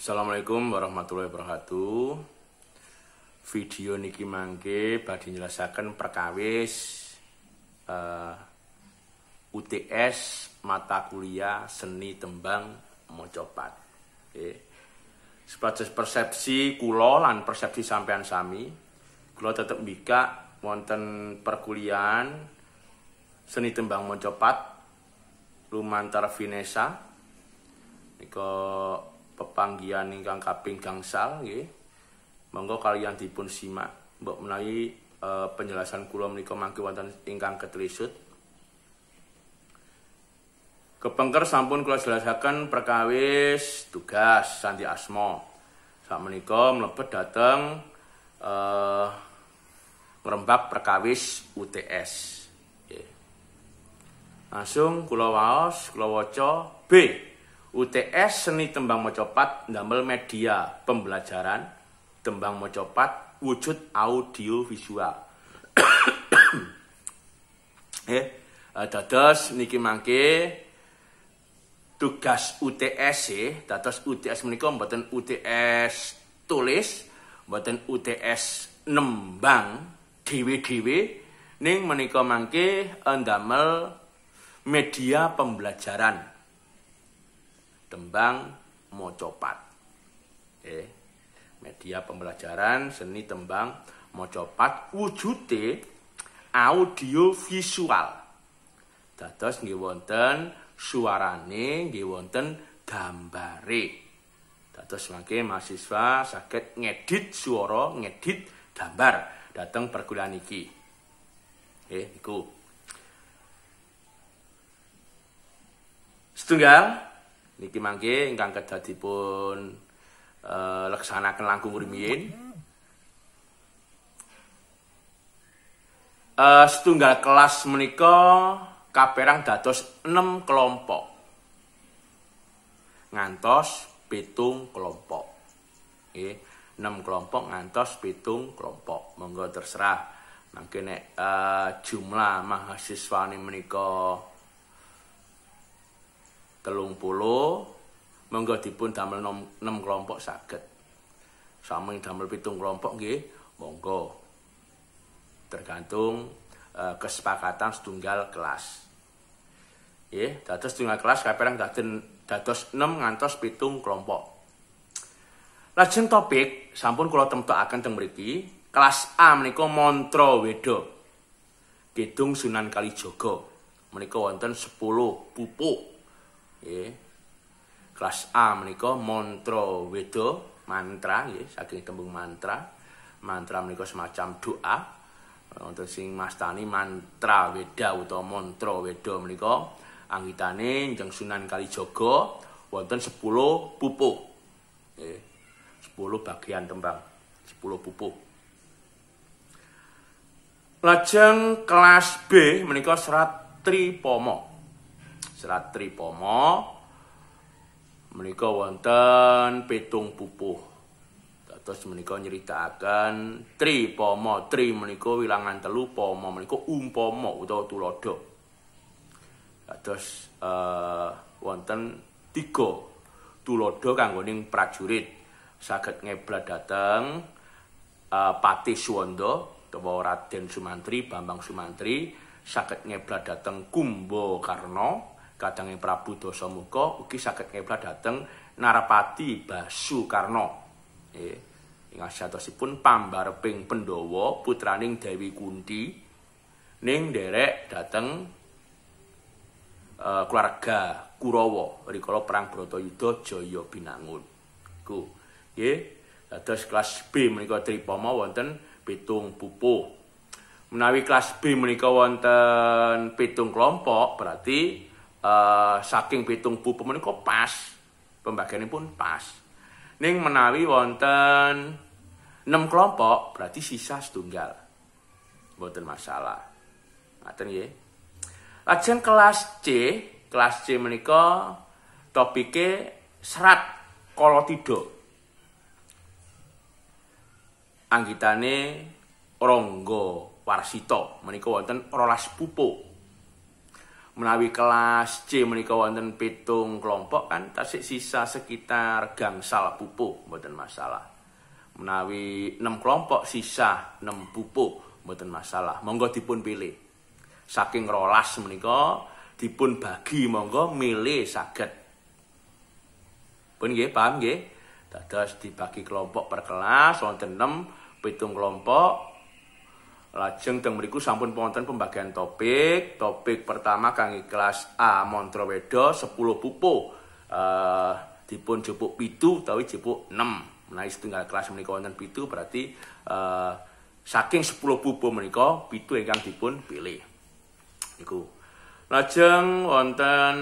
Assalamualaikum warahmatullahi wabarakatuh Video niki mangke badhe nyelesaken perkawis uh, eh, UTS mata kuliah seni tembang mocopat. Nggih. Okay. persepsi kula lan persepsi sampean sami, kula tetep mbika wonten perkuliahan seni tembang mocopat lumantar Vinesa Niko pepanggian ingkang kaping gangsal nggih. Monggo kalian dipun simak mbok menawi e, penjelasan kula menika mangke wonten ingkang ketrisut. Kepengker sampun kula jelasaken perkawis tugas Santi asmo, Sak menika mlebet dateng e, perkawis UTS. Langsung kula waos, kula waca B. UTS Seni Tembang Mocopat ndamel media pembelajaran tembang mocopat wujud audio visual. Eh, eh, dados niki mangke tugas UTS e, dados UTS menikom mboten UTS tulis, mboten UTS nembang DWDW, dhewe ning menika mangke eh, ndamel media pembelajaran tembang mocopat. Eh, media pembelajaran seni tembang mocopat wujute audio visual. Dados nggih wonten suarane, nggih wonten gambare. Dados mangke mahasiswa sakit ngedit suara, ngedit gambar dateng perguruan iki. Nggih, iku. Setunggal, niki mangke ingkang kedah dipun uh, langkung rumiyin uh, eh, setunggal kelas menika kaperang dados 6 kelompok ngantos pitung kelompok nggih 6 kelompok ngantos pitung kelompok monggo terserah mangke nek eh, jumlah mahasiswa menika menika telung puluh monggo dipun damel nom, nem kelompok saged sami damel pitung kelompok nggih monggo tergantung eh, kesepakatan setunggal kelas nggih dados setunggal kelas kaperang dados dados 6 ngantos pitung kelompok lajeng topik sampun kula temtokaken teng mriki kelas A menika mantra weda Kidung Sunan Kalijaga menika wonten 10 pupuk nggih. Kelas A menika mantra weda, mantra nggih, saking tembung mantra. Mantra menika semacam doa. Untuk eh, sing mastani mantra weda utawa mantra weda menika anggitane Jeng Sunan Kalijaga wonten 10 pupuh. Nggih. 10 bagian tembang, 10 pupuh. Lajeng kelas B menika serat tripomo. serat tripomo menika wonten pitung pupuh terus menika nyeritakan tripomo tri menika wilangan telu pomo menika umpomo utawa tulodo terus uh, eh, wonten tiga tulodo kanggoning prajurit saged ngeblat dateng eh, Pati Suwondo utawa Raden Sumantri Bambang Sumantri saged ngeblat dateng Kumbo Karno kadang Prabu dosa muka ugi sakit ngebelah datang, narapati basu karno eh, yang asyatosipun pambar ping pendowo putraning Dewi Kunti ning derek dateng eh, keluarga Kurowo rikolo perang Broto Yudho Joyo Binangun ku ye eh, kelas B menikah Tripomo wonten pitung pupu menawi kelas B menikah wonten pitung kelompok berarti Eh, saking pitung pupu menika pas pembagianipun pas ning menawi wonten 6 kelompok berarti sisa setunggal mboten masalah ngaten nggih lajen kelas C kelas C menika topike serat kalau tidak anggitane ronggo warsito menika wonten rolas pupuk menawi kelas C menika wonten pitung kelompok kan tasik sisa sekitar gangsal pupuk mboten masalah menawi 6 kelompok sisa 6 pupuk mboten masalah monggo dipun pilih saking rolas menika dipun bagi monggo milih saged pun nggih paham nggih dados dibagi kelompok per kelas wonten 6 pitung kelompok Lajeng teng mriku sampun wonten pembagian topik. Topik pertama kang kelas A Montro Wedo 10 pupo. Eh dipun jupuk 7 utawi jupuk 6. Menawi setunggal kelas menika wonten 7 berarti eh, saking 10 pupo menika 7 ingkang dipun pilih. Iku. Lajeng wonten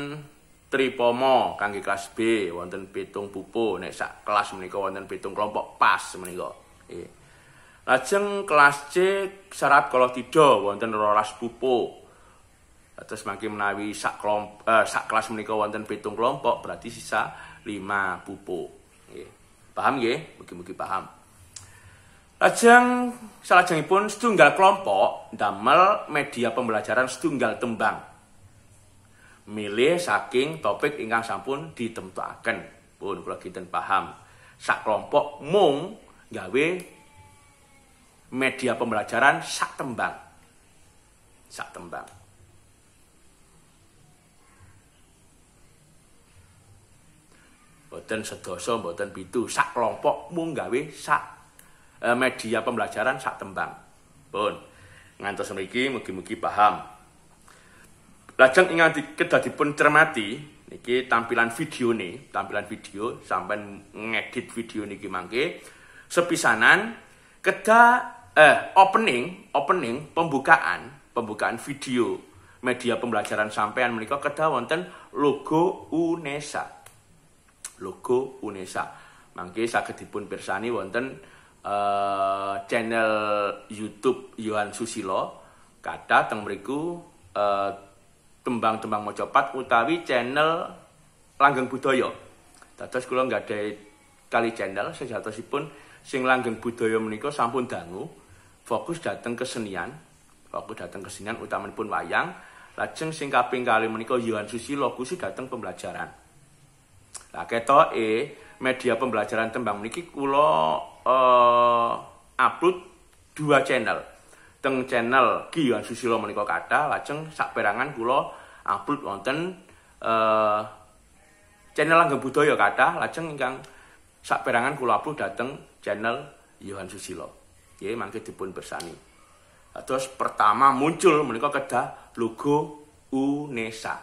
tripomo kangge kelas B wonten pitung pupo nek sak kelas menika wonten pitung kelompok pas menika. Nggih. Lajeng kelas C serat kalau tidak wonten rolas pupo. Terus mangke menawi eh, sak kelas menika wonten pitung kelompok berarti sisa 5 pupo. Paham nggih? Mugi-mugi paham. Lajeng salajengipun setunggal kelompok damel media pembelajaran setunggal tembang. Milih saking topik ingkang sampun ditemtuaken. Pun kula kinten paham. Sak kelompok mung gawe media pembelajaran sak tembang. Sak tembang. Boten sedoso, boten pitu, sak kelompok munggawi sak eh, media pembelajaran sak tembang. bon ngantos mriki mugi-mugi paham. Lajeng ingat kedah dipun cermati niki tampilan video nih, tampilan video sampai ngedit video niki mangke sepisanan kedah eh opening opening pembukaan pembukaan video media pembelajaran sampean mereka kedah wonten logo UNESA logo UNESA mangke saged dipun pirsani wonten eh, channel YouTube Yohan Susilo kata teng mriku eh, tembang-tembang mocopat utawi channel langgeng budaya dados kula nggak ada kali channel sejatosipun sing langgeng budaya menika sampun dangu fokus dateng kesenian, fokus dateng kesenian pun wayang, lajeng sing kaping kali menika Yohan Susi Logusi dateng pembelajaran. Lah ketok e media pembelajaran tembang niki kula eh, upload dua channel. Teng channel Ki Yohan Susi lo menika kata, lajeng saperangan kula upload wonten eh, channel Angga Budaya kata, lajeng ingkang saperangan kula upload dateng channel Yohan Susilo. ya mangke dipun bersani nah, terus pertama muncul menika kedah logo UNESA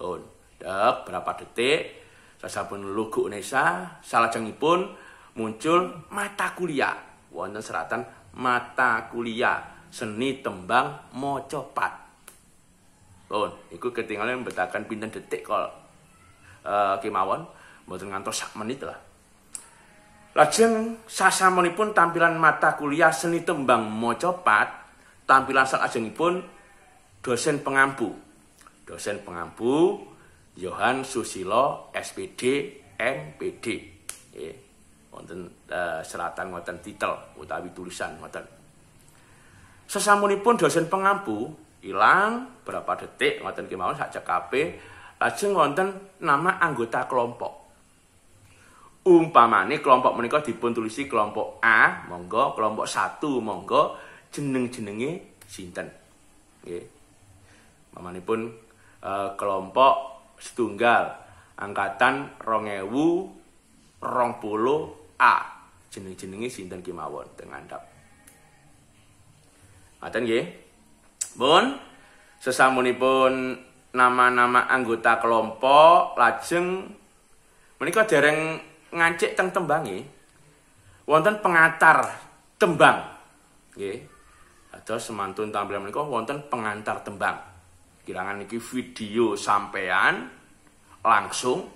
Loh, dek berapa detik pun logo UNESA pun muncul mata kuliah wonten seratan mata kuliah seni tembang mocopat Loh, ikut ketinggalan betakan pinten detik kol e, eh, kemawon buat ngantos sak menit lah Lajeng sasamonipun tampilan mata kuliah seni tembang mocopat tampilan salajengipun dosen pengampu. Dosen pengampu Johan Susilo SPD MPD. Nggih. Wonten uh, selatan wonten titel utawi tulisan wonten. Sasamonipun dosen pengampu hilang berapa detik wonten kemawon sak cekape lajeng wonten nama anggota kelompok. umpamane kelompok menika dipun tulisi kelompok A monggo kelompok 1 monggo jeneng-jenenge sinten nggih mamanipun eh, kelompok setunggal angkatan 2020 A jeneng-jenenge sinten kimawon, teng andap Aten nggih Bon sesamunipun nama-nama anggota kelompok lajeng menika dereng ngancik teng tembangi wonten pengantar tembang nggih ada semantun tampilan menika wonten pengantar tembang kirangan iki video sampean langsung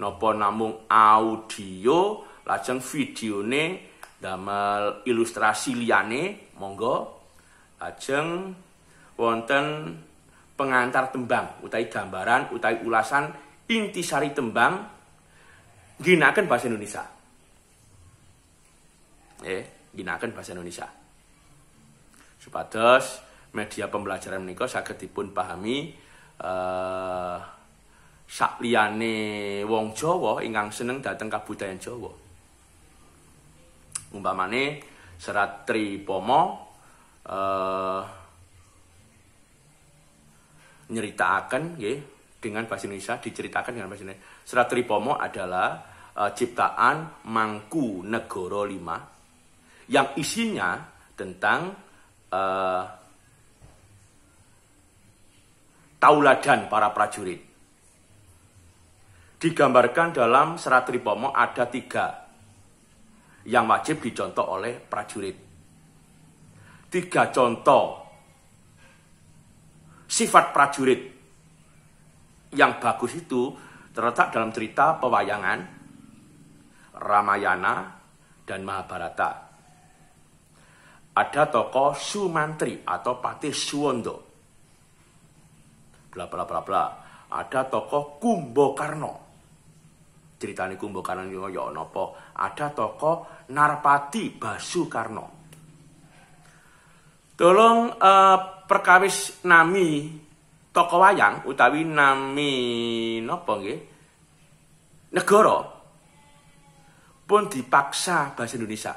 nopo namung audio lajeng videone damel ilustrasi liyane monggo ajeng wonten pengantar tembang utai gambaran utai ulasan intisari tembang Ginakan bahasa Indonesia. Eh, ginakan bahasa Indonesia. Supados media pembelajaran menika saged ketipun pahami uh, eh, sakliyane wong Jawa ingkang seneng dateng kabudayan Jawa. Umpamane serat pomo eh nyeritaaken nggih dengan bahasa Indonesia diceritakan dengan bahasa Indonesia Serat Tripomo adalah uh, ciptaan Mangku Negoro lima yang isinya tentang uh, tauladan para prajurit. Digambarkan dalam Serat Tripomo ada tiga yang wajib dicontoh oleh prajurit. Tiga contoh sifat prajurit yang bagus itu terletak dalam cerita pewayangan, Ramayana, dan Mahabharata. Ada tokoh Sumantri atau Patih Suwondo. Bla bla bla bla. Ada tokoh Kumbokarno. Ceritanya Kumbokarno juga ya nopo. Ada tokoh Narpati Basukarno. Tolong uh, perkawis nami toko wayang utawi nami napa nggih negara pun dipaksa bahasa Indonesia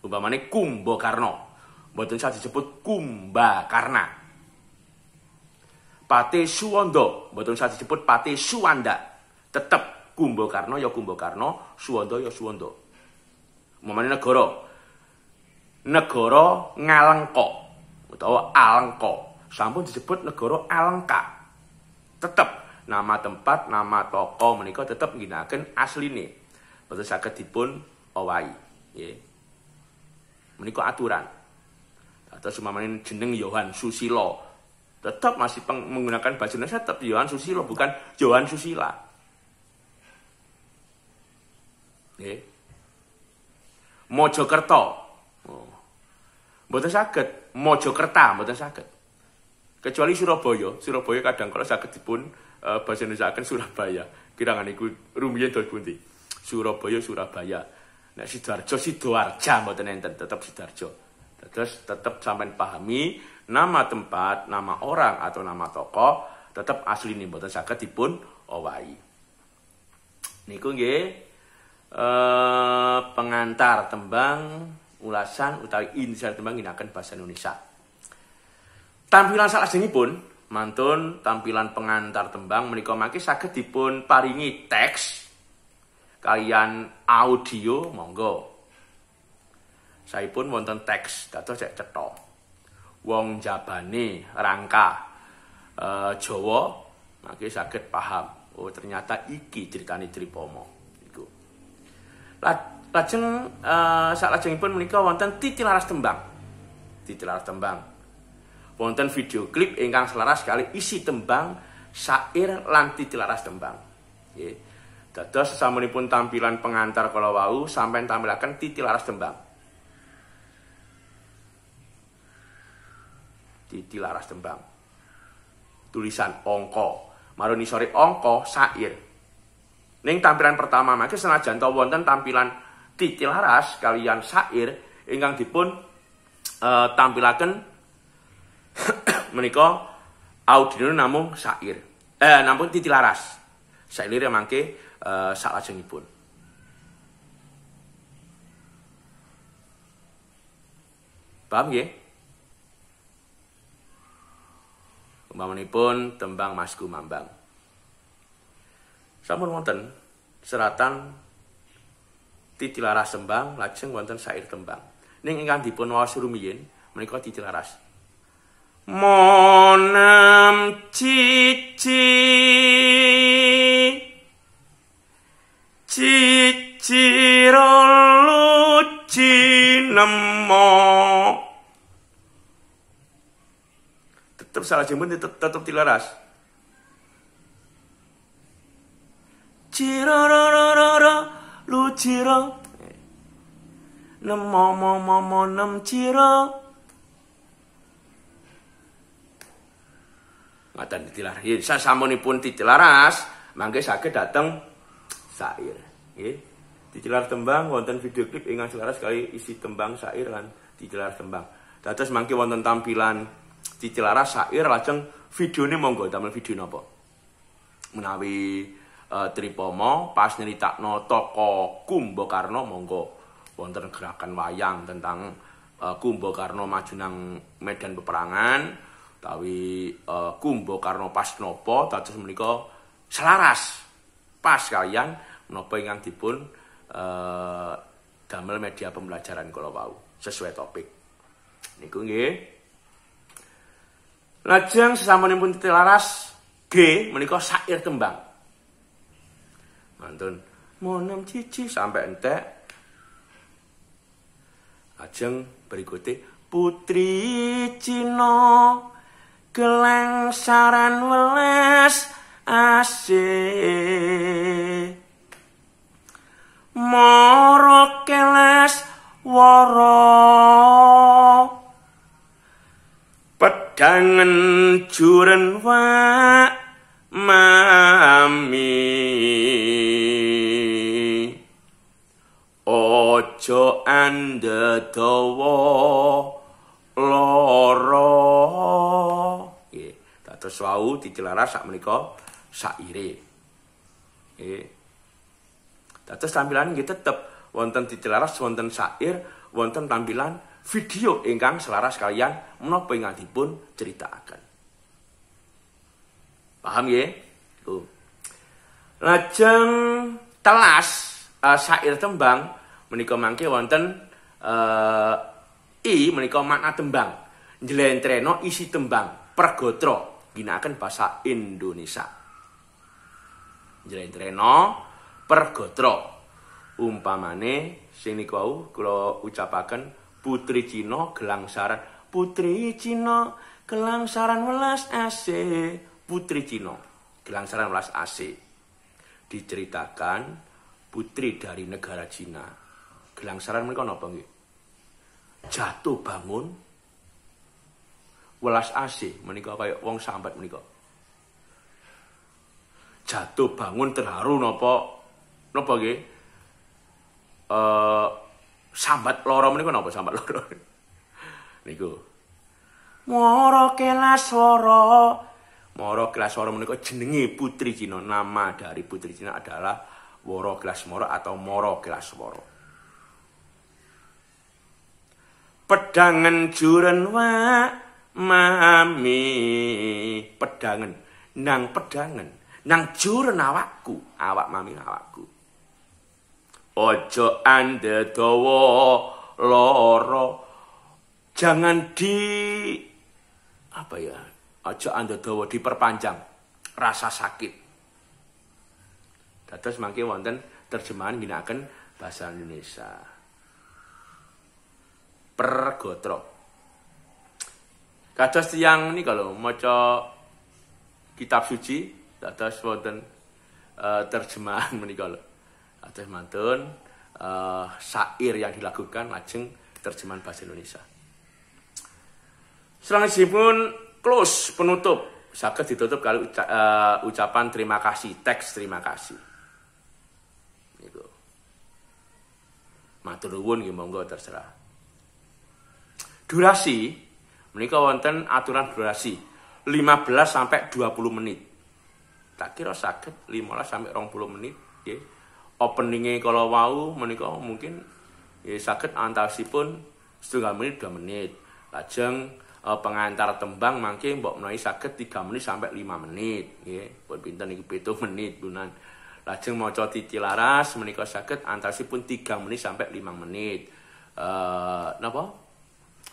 umpamane Kumbakarna mboten saged disebut Kumbakarna Pate Suwanda mboten saged disebut Pate Suwanda tetep Kumbakarna ya Kumbakarna Suwanda ya Suwanda umpamane negara negara Ngalengka utawa Alengka sampun disebut negara Alengka. tetap nama tempat, nama toko menika tetap ngginakaken asline. Betul saged dipun owahi, nggih. Menika aturan. cuma main jeneng Yohan Susilo tetap masih peng, menggunakan bahasa Indonesia tetap Johan Susilo bukan Johan Susila. Mojokerto. Oh. Mboten saged Mojokerta, mboten saged. Kecuali Surabaya, Surabaya kadang kalau sakit pun uh, eh, bahasa Indonesia akan Surabaya. Kirangan ikut rumian dos pundi. Surabaya, Surabaya. Nek nah, Sidoarjo, Sidoarja mboten tenen tetap Sidoarjo. Terus tetap sampai pahami nama tempat, nama orang atau nama tokoh tetap asli nih mboten sakit pun owahi. Niku nggih Uh, pengantar tembang ulasan utawi insan tembang akan bahasa Indonesia. Tampilan salah sini pun, mantun tampilan pengantar tembang menika makin sakit dipun paringi teks kalian audio monggo. Saya pun wonten teks, tato cek cetok. Wong Jabane rangka eh, Jawa makin saged paham. Oh ternyata iki ceritani Tripomo. Iku. Lajeng e, eh, saat lajeng pun menikah wonten titilaras tembang, titilaras tembang. wonten video klip ingkang selaras kali isi tembang syair lanti tilaras tembang nggih dados tampilan pengantar kala wau sampean tampilaken titilaras tembang titilaras tembang tulisan ongko maruni sore ongko syair Neng tampilan pertama maka senajan tau wonten tampilan titilaras kalian syair ingkang dipun e, tampilaken menika Audino namung syair. Eh nampun titilaras. Syair mangke eh, salajengipun. Paham nggih? Umpamanipun tembang masku mambang. Sampun wonten seratan titilaras tembang lajeng wonten syair tembang. Ning ingkang dipun waos rumiyin menika titilaras. Monam âme titi titi rolluti tetap salah jemput tetap tetap tilaras ciro ro ro ro ro lu ciro nemo ciro Ngatan ditilar. Ya, saya samunipun ditilaras. Mangke sakit datang. Sair. Ya. Dijelar tembang, wonten video klip ingat selera sekali isi tembang sair kan, dijelar tembang. Terus mangke wonten tampilan dijelar sair, lajeng video ini monggo tampil video nopo. Menawi e, eh, tripomo pas nyerita no toko Kumbo Karno monggo wonten gerakan wayang tentang e, Karno maju nang medan peperangan. tawi uh, e, kumbo karno pas nopo tatus menika selaras pas kalian menapa ingkang dipun gamel e, media pembelajaran kula wau sesuai topik niku nggih lajeng sesampunipun titik laras G menika sair kembang mantun monem cici sampai entek ajeng berikutnya putri Cina kelangsaran welas asih moro kelas woro pedangen juren wa mami ojo ande dawa loro kados wau dicelaras sak menika saire. Nggih. Dados tampilan nggih tetep wonten dicelaras wonten sair, wonten tampilan video ingkang selaras kalian menapa ingkang dipun critakaken. Paham nggih? Lho. Lajeng telas uh, eh, syair tembang menika mangke wonten uh, i menika makna tembang Jelentreno isi tembang pergotro ginakan bahasa Indonesia. Jalan treno pergotro umpamane sini kau kalau ucapakan putri Cina, gelangsaran putri Cina, gelangsaran welas AC putri Cina, gelangsaran welas AC diceritakan putri dari negara Cina gelangsaran mereka nopo jatuh bangun welas asih menika kaya wong sambat menika jatuh bangun terharu napa napa nggih uh, sambat loro menika napa sambat loro niku moro kelas loro moro kelas loro menika jenenge putri Cina nama dari putri Cina adalah Woro kelas moro atau moro kelas woro. pedangan juren wak mami pedangen nang pedangen nang jur awakku awak mami awakku ojo ande dawa loro jangan di apa ya ojo ande diperpanjang rasa sakit dados mangke wonten terjemahan ginaken bahasa Indonesia pergotrok Kados tiyang nika lho maca kitab suci dados wonten uh, eh, terjemahan menika lho. Atas mantun uh, syair yang dilakukan lajeng terjemahan bahasa Indonesia. pun close penutup sakit ditutup kalau uca uh, ucapan terima kasih, teks terima kasih. Gitu. Matur nuwun monggo terserah. Durasi menika wonten aturan durasi 15 sampai 20 menit tak kira sakit 15 sampai 20 menit ya openingnya kalau mau menika mungkin ya sakit antasi pun setengah menit dua menit lajeng eh, pengantar tembang mangke mbok menawi sakit 3 menit sampai 5 menit ya pun pinten iki 7 menit dunan lajeng maca titi laras menika sakit antasi pun 3 menit sampai 5 menit eh napa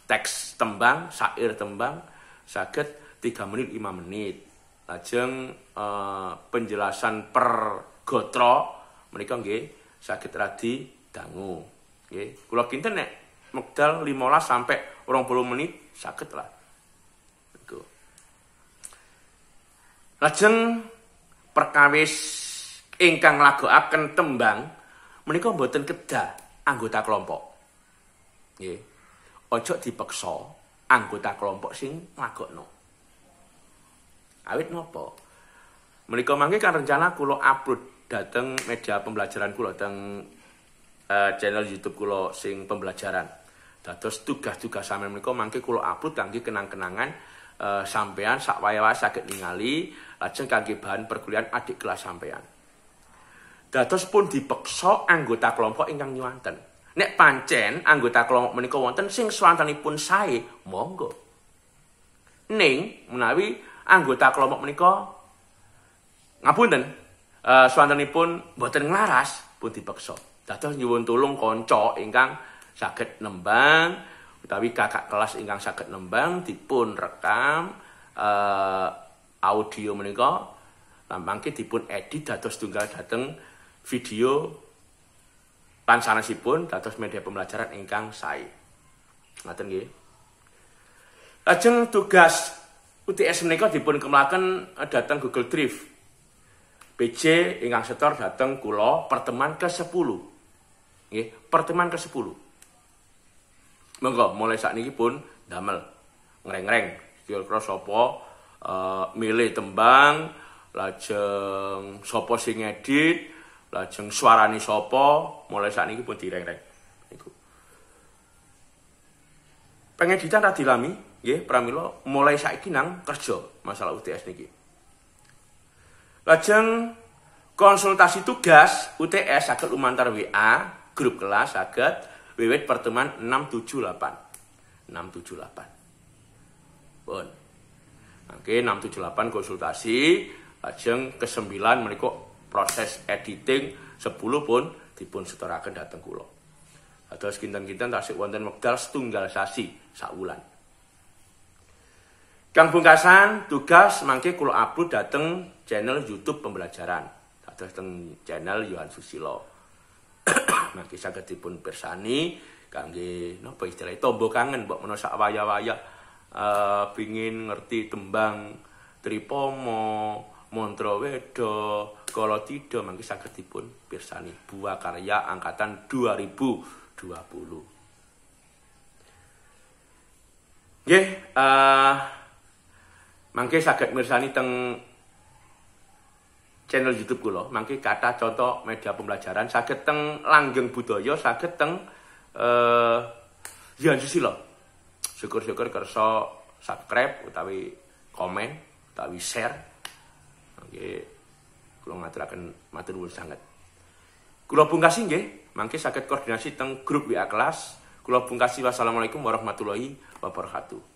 teks tembang, syair tembang, sakit 3 menit, 5 menit. Lajeng uh, penjelasan per gotro, mereka nggih sakit radi dangu. Nggih, kula kinten nek medal 15 sampai 20 menit sakit lah. Iku. Lajeng perkawis ingkang lagu akan tembang, mereka buatan kedah anggota kelompok. Nggih, ojo dipeksa anggota kelompok sing ngagokno. Awit nopo? Menika mangke kan rencana kula upload dateng media pembelajaran kula dateng eh, channel YouTube kula sing pembelajaran. Dados tugas-tugas sampean menika mangke kula upload kangge kenang-kenangan eh, sampean sak wayah-wayah saged ningali lajeng kangge bahan perkuliahan adik kelas sampean. Dados pun dipeksa anggota kelompok ingkang nyuanten. Nek pancen anggota kelompok menika wonten sing swantenipun sae, monggo. Ning menawi anggota kelompok menika ngapunten, uh, eh, swantenipun boten nglaras, pun dipaksa. Dados nyuwun tulung kanca ingkang saged nembang utawi kakak kelas ingkang saged nembang dipun rekam eh, audio menika lampangke dipun edit dados tunggal dateng video lan sanesipun dados media pembelajaran ingkang sae. Ngaten nggih. Lajeng tugas UTS menika dipun kemlaken eh, dateng Google Drive. PC ingkang setor dateng kula pertemuan ke-10. Nggih, pertemuan ke-10. Monggo mulai sakniki pun damel ngreng-ngreng kira-kira sapa eh, milih tembang lajeng sapa sing edit lajeng suarane sapa mulai saat ini pun direng-reng itu pengeditan tadi lami ya pramilo mulai saat ini nang kerja masalah UTS niki lajeng konsultasi tugas UTS agak lumantar WA grup kelas agak wewet pertemuan 678 678 bon Oke, 678 konsultasi, lajeng ke-9 menikok proses editing 10 pun dipun setorakan datang kulo. Atau sekintan kinten tak sih wonten wekdal setunggal sasi sakulan. Kang pungkasan tugas mangke kulo upload dateng channel YouTube pembelajaran. Atau dateng channel Yohan Susilo. mangke saged dipun pirsani, kangge napa istilahnya tombo kangen mbok menawa sak waya-waya pingin eh, uh, ngerti tembang tripomo montro wedo Kalau tidak, mungkin saged dipun pirsani buah karya angkatan 2020. Nggih, uh, mangke saged mirsani teng channel YouTube kula. Mangke kata contoh media pembelajaran saged teng Langgeng Budoyo, saged teng eh Zian Susilo. Syukur-syukur kerso subscribe utawi komen utawi share. Oke. Okay. kula ngaturaken matur nuwun sanget. Kula pungkasi nggih, mangke saged koordinasi teng grup WA kelas. Kula pungkasi wassalamualaikum warahmatullahi wabarakatuh.